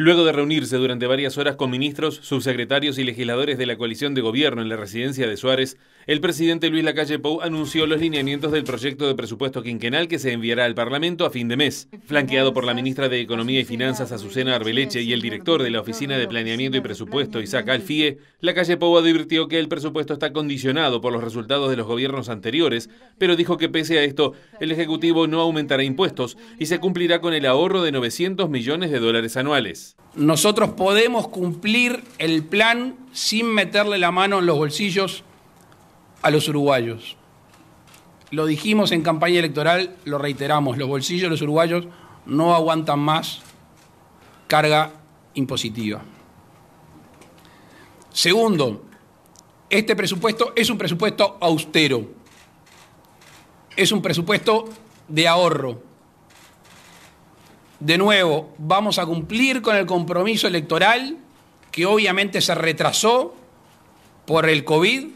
Luego de reunirse durante varias horas con ministros, subsecretarios y legisladores de la coalición de gobierno en la residencia de Suárez, el presidente Luis Lacalle Pou anunció los lineamientos del proyecto de presupuesto quinquenal que se enviará al Parlamento a fin de mes. Flanqueado por la ministra de Economía y Finanzas Azucena Arbeleche y el director de la Oficina de Planeamiento y Presupuesto Isaac Alfie, Lacalle Pou advirtió que el presupuesto está condicionado por los resultados de los gobiernos anteriores, pero dijo que pese a esto, el Ejecutivo no aumentará impuestos y se cumplirá con el ahorro de 900 millones de dólares anuales. Nosotros podemos cumplir el plan sin meterle la mano en los bolsillos a los uruguayos. Lo dijimos en campaña electoral, lo reiteramos, los bolsillos de los uruguayos no aguantan más carga impositiva. Segundo, este presupuesto es un presupuesto austero, es un presupuesto de ahorro de nuevo, vamos a cumplir con el compromiso electoral que obviamente se retrasó por el COVID,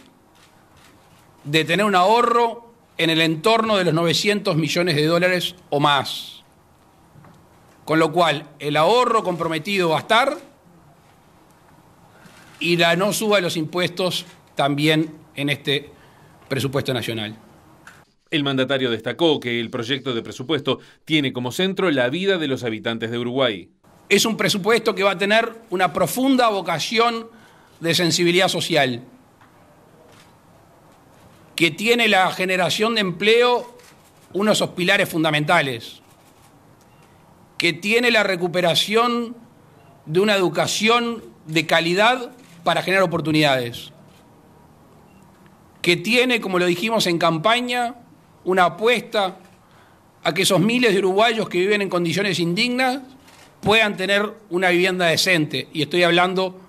de tener un ahorro en el entorno de los 900 millones de dólares o más. Con lo cual, el ahorro comprometido va a estar y la no suba de los impuestos también en este presupuesto nacional. El mandatario destacó que el proyecto de presupuesto tiene como centro la vida de los habitantes de Uruguay. Es un presupuesto que va a tener una profunda vocación de sensibilidad social, que tiene la generación de empleo uno de esos pilares fundamentales, que tiene la recuperación de una educación de calidad para generar oportunidades, que tiene, como lo dijimos en campaña, una apuesta a que esos miles de uruguayos que viven en condiciones indignas puedan tener una vivienda decente. Y estoy hablando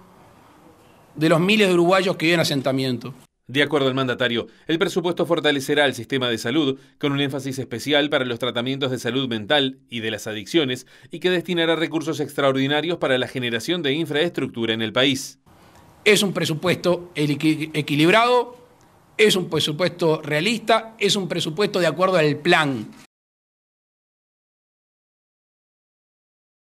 de los miles de uruguayos que viven en asentamiento. De acuerdo al mandatario, el presupuesto fortalecerá el sistema de salud con un énfasis especial para los tratamientos de salud mental y de las adicciones y que destinará recursos extraordinarios para la generación de infraestructura en el país. Es un presupuesto equilibrado, es un presupuesto realista, es un presupuesto de acuerdo al plan.